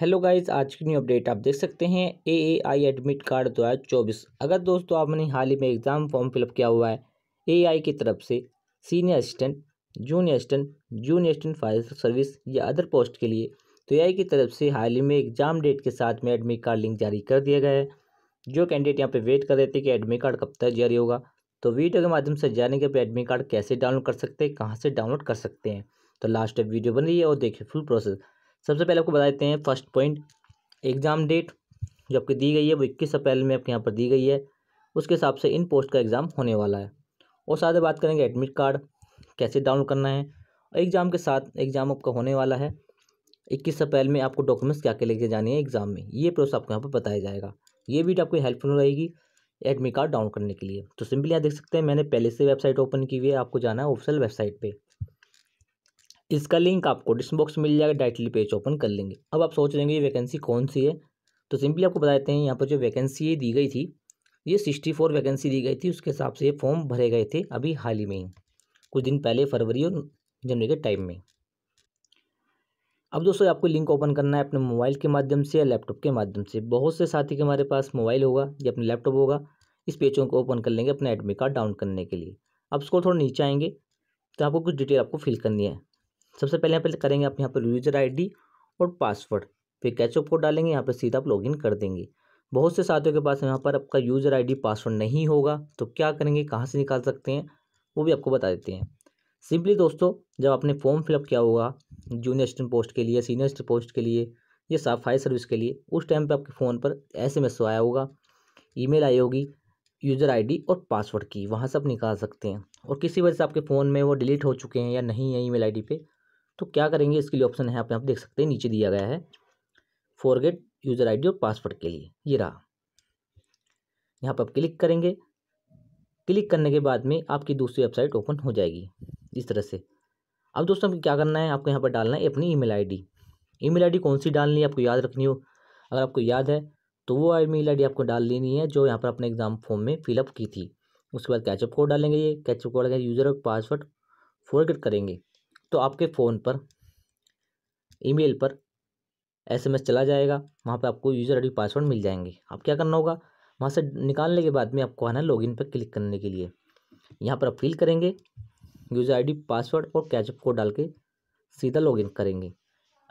hello guys आज की new update आप देख सकते हैं ए ए आई एडमिट कार्ड दो हज़ार चौबीस अगर दोस्तों आपने हाल ही में एग्ज़ाम फॉर्म फिलअप किया हुआ है ए आई की तरफ से senior assistant junior assistant junior assistant fire service या अदर पोस्ट के लिए तो ए आई की तरफ से हाल ही में एग्ज़ाम डेट के साथ में एडमिट कार्ड लिंक जारी कर दिया गया है जो कैंडिडेट यहाँ पर वेट कर रहे थे कि एडमिट कार्ड कब तक जारी होगा तो वीडियो के माध्यम से जानेंगे आप एडमिट कार्ड कैसे डाउनलोड कर सकते हैं कहाँ से डाउनलोड कर सकते हैं तो लास्ट तक वीडियो बन रही है और देखिए फुल प्रोसेस सबसे पहले आपको बता देते हैं फर्स्ट पॉइंट एग्ज़ाम डेट जो आपकी दी गई है वो इक्कीस अप्रैल में आपके यहाँ पर दी गई है उसके हिसाब से इन पोस्ट का एग्ज़ाम होने वाला है और साथ ही बात करेंगे एडमिट कार्ड कैसे डाउनलोड करना है और एग्ज़ाम के साथ एग्ज़ाम आपका होने वाला है इक्कीस अप्रैल में आपको डॉक्यूमेंट्स क्या क्या लेके जाने हैं एग्ज़ाम में ये प्रोसेस आपको यहाँ पर बताया जाएगा ये वीडियो आपको हेल्पफुल रहेगी एडमिट कार्ड डाउन करने के लिए तो सिंपली यहाँ देख सकते हैं मैंने पहले से वेबसाइट ओपन की हुई है आपको जाना है ऑफिशियल वेबसाइट पर इसका लिंक आपको डिस्क्रिप्शन बॉक्स में मिल जाएगा डायरेक्टली पेज ओपन कर लेंगे अब आप सोच लेंगे ये वैकेंसी कौन सी है तो सिंपली आपको बता देते हैं यहाँ पर जो वैकेंसी दी गई थी ये सिक्सटी फोर वैकेंसी दी गई थी उसके हिसाब से ये फॉर्म भरे गए थे अभी हाल ही में ही कुछ दिन पहले फरवरी और जनवरी के टाइम में अब दोस्तों आपको लिंक ओपन करना है अपने मोबाइल के माध्यम से या लैपटॉप के माध्यम से बहुत से साथी के हमारे पास मोबाइल होगा या अपने लैपटॉप होगा इस पेजों को ओपन कर लेंगे अपना एडमिट कार्ड डाउन करने के लिए अब इसको थोड़ा नीचे आएंगे तो आपको कुछ डिटेल आपको फिल करनी है सबसे पहले यहाँ पर करेंगे आप यहाँ पर यूजर आईडी और पासवर्ड फिर कैचअप कोड डालेंगे यहाँ पर सीधा आप लॉगिन कर देंगे बहुत से साथियों के पास यहाँ पर आपका यूजर आईडी पासवर्ड नहीं होगा तो क्या करेंगे कहाँ से निकाल सकते हैं वो भी आपको बता देते हैं सिंपली दोस्तों जब आपने फॉर्म फिलअप किया होगा जूनियर असिस्टेंट पोस्ट के लिए सीनियर असिस्टेंट पोस्ट के लिए या साफ फायर सर्विस के लिए उस टाइम पे आपके फ़ोन पर एस एम तो आया होगा ई आई होगी यूज़र आईडी और पासवर्ड की वहाँ से आप निकाल सकते हैं और किसी वजह से आपके फ़ोन में वो डिलीट हो चुके हैं या नहीं है ईमेल आईडी पे तो क्या करेंगे इसके लिए ऑप्शन है यहाँ आप देख सकते हैं नीचे दिया गया है फॉरगेट यूज़र आईडी और पासवर्ड के लिए ये रहा यहाँ पर आप क्लिक करेंगे क्लिक करने के बाद में आपकी दूसरी वेबसाइट ओपन हो जाएगी इस तरह से अब दोस्तों आपको क्या करना है आपको यहाँ पर डालना है अपनी ईमेल आईडी ईमेल आईडी कौन सी डालनी है आपको याद रखनी हो अगर आपको याद है तो वो ईमेल आईडी आपको डाल लेनी है जो यहाँ पर अपने एग्जाम फॉर्म में फिलअप की थी उसके बाद कैचअप कोड डालेंगे ये कैचअप कोड यूज़र और पासवर्ड फॉरगेट करेंगे तो आपके फ़ोन पर ईमेल पर एसएमएस चला जाएगा वहाँ पे आपको यूज़र आईडी पासवर्ड मिल जाएंगे आप क्या करना होगा वहाँ से निकालने के बाद में आपको आना लॉगिन पर क्लिक करने के लिए यहाँ पर आप फिल करेंगे यूज़र आईडी पासवर्ड और कैचअप कोड डाल के सीधा लॉगिन करेंगे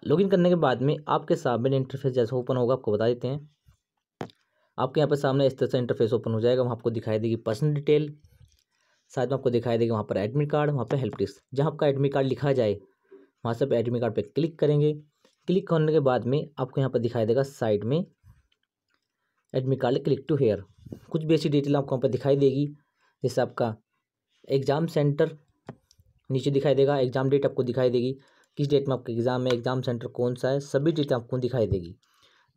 लॉगिन करने के बाद में आपके सामने इंटरफेस जैसा ओपन होगा आपको बता देते हैं आपके यहाँ पर सामने इस तरह से इंटरफेस ओपन हो जाएगा वहाँ आपको दिखाई देगी पर्सनल डिटेल साथ में आपको दिखाई देगा वहाँ पर एडमिट कार्ड वहाँ पर हेल्प डेस्क जहाँ आपका एडमिट कार्ड लिखा जाए वहाँ से आप एडमिट कार्ड पर क्लिक करेंगे क्लिक करने के बाद में आपको यहाँ पर दिखाई देगा साइड में admit card click to here कुछ बेसिक डिटेल आपको वहाँ पर दिखाई देगी जैसे आपका एग्ज़ाम सेंटर नीचे दिखाई देगा एग्ज़ाम डेट आपको दिखाई देगी किस डेट में आपका एग्ज़ाम है एग्ज़ाम सेंटर कौन सा है सभी डेट आपको दिखाई देगी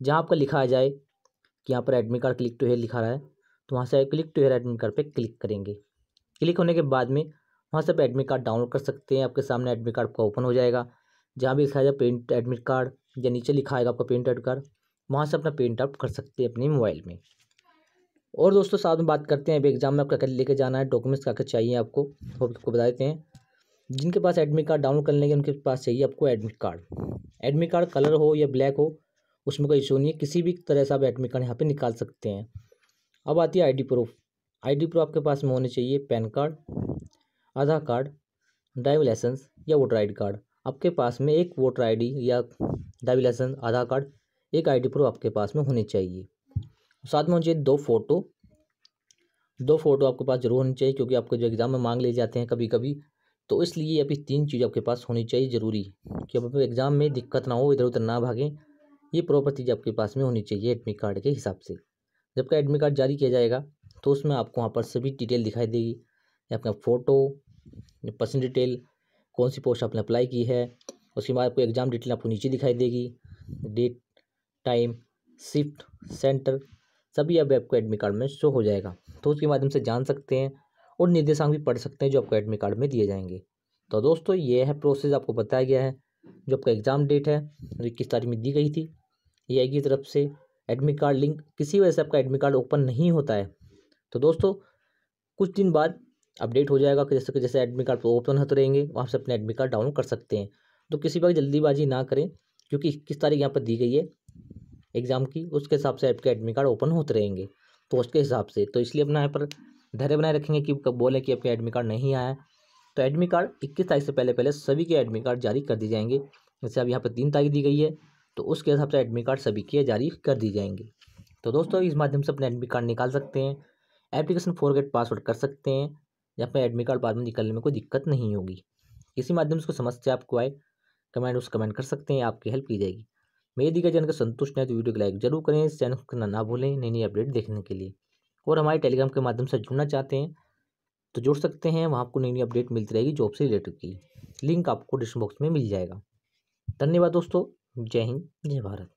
जहाँ आपका लिखा जाए कि यहाँ पर admit card click to here लिखा रहा है तो वहाँ से click to here admit card पर क्लिक करेंगे क्लिक होने के बाद में वहाँ से आप एडमिट कार्ड डाउनलोड कर सकते हैं आपके सामने एडमिट कार्ड आपका ओपन हो जाएगा जहाँ भी लिखा जाए प्रिंट एडमिट कार्ड या नीचे लिखा आएगा आपका प्रिंट एडमिट कार्ड वहाँ से अपना प्रिंट आउट कर सकते हैं अपने मोबाइल में और दोस्तों साथ में बात करते हैं अभी एग्जाम में आपका क्या लेके जाना है डॉक्यूमेंट्स क्या क्या चाहिए आपको वो आपको बता देते हैं जिनके पास एडमिट कार्ड डाउनलोड कर लेंगे उनके पास चाहिए आपको admit card admit card colour हो या ब्लैक हो उसमें कोई इशू नहीं है किसी भी तरह से आप एडमिट कार्ड यहाँ पर निकाल सकते हैं अब आती है आई प्रूफ आईडी प्रूफ आपके पास में होने चाहिए PAN card Aadhaar card driving licence या वोटर आई कार्ड आपके पास में एक वोटर आई या ड्राइविंग लाइसेंस आधार कार्ड एक आई प्रूफ आपके पास में होनी चाहिए साथ में होनी चाहिए दो फोटो दो फोटो आपके पास जरूर होनी चाहिए क्योंकि आपको जो एग्ज़ाम में मांग ले जाते हैं कभी कभी तो इसलिए अभी तीन चीज़ आपके पास होनी चाहिए ज़रूरी कि आप एग्ज़ाम में दिक्कत ना हो इधर उधर ना भागें ये प्रॉपर चीज़ आपके पास में होनी चाहिए एडमिट कार्ड के हिसाब से जब का एडमिट कार्ड जारी किया जाएगा तो उसमें आपको वहाँ पर सभी डिटेल दिखाई देगी अपना फ़ोटो पर्सन डिटेल कौन सी पोस्ट आपने अप्लाई की है उसके बाद आपको एग्ज़ाम डिटेल आपको नीचे दिखाई देगी डेट टाइम शिफ्ट सेंटर सभी अब आपको एडमिट कार्ड में शो हो जाएगा तो उसके माध्यम से जान सकते हैं और निर्देशांक भी पढ़ सकते हैं जो आपको एडमिट कार्ड में दिए जाएंगे तो दोस्तों ये है प्रोसेस आपको बताया गया है जो आपका एग्ज़ाम डेट है जो इक्कीस तारीख में दी गई थी ये की तरफ से एडमिट कार्ड लिंक किसी वजह से आपका एडमिट कार्ड ओपन नहीं होता है तो दोस्तों कुछ दिन बाद अपडेट हो जाएगा कि जैसे कि जैसे एडमिट कार्ड ओपन होते रहेंगे वहाँ से अपने एडमिट कार्ड डाउनलोड कर सकते हैं तो किसी बात जल्दीबाजी ना करें क्योंकि इक्कीस तारीख यहाँ पर दी गई है एग्ज़ाम की उसके हिसाब से आपके एडमिट कार्ड ओपन होते रहेंगे तो उसके हिसाब से तो इसलिए अपना यहाँ पर धैर्य बनाए रखेंगे कि बोले कि आपके एडमिट कार्ड नहीं आया तो एडमिट कार्ड इक्कीस तारीख से पहले पहले सभी के एडमिट कार्ड जारी कर दिए जाएंगे जैसे अब यहाँ पर तीन तारीख दी गई है तो उसके हिसाब से एडमिट कार्ड सभी किए जारी कर दी जाएंगे तो दोस्तों इस माध्यम से अपने एडमिट कार्ड निकाल सकते हैं एप्लीकेशन फॉरगेट पासवर्ड कर सकते हैं या अपने एडमिट कार्ड बाद में निकालने में कोई दिक्कत नहीं होगी किसी माध्यम से कोई समस्या आपको आए कमेंट उस कमेंट कर सकते हैं आपकी हेल्प की जाएगी मेरे दी गई जानकर संतुष्ट है तो वीडियो को लाइक जरूर करें इस चैनल को ना भूलें नई नई अपडेट देखने के लिए और हमारे टेलीग्राम के माध्यम से जुड़ना चाहते हैं तो जुड़ सकते हैं वहाँ आपको नई नई अपडेट मिलती रहेगी जॉब से रिलेटेड की लिंक आपको डिस्क्रिप्शन बॉक्स में मिल जाएगा धन्यवाद दोस्तों जय हिंद जय भारत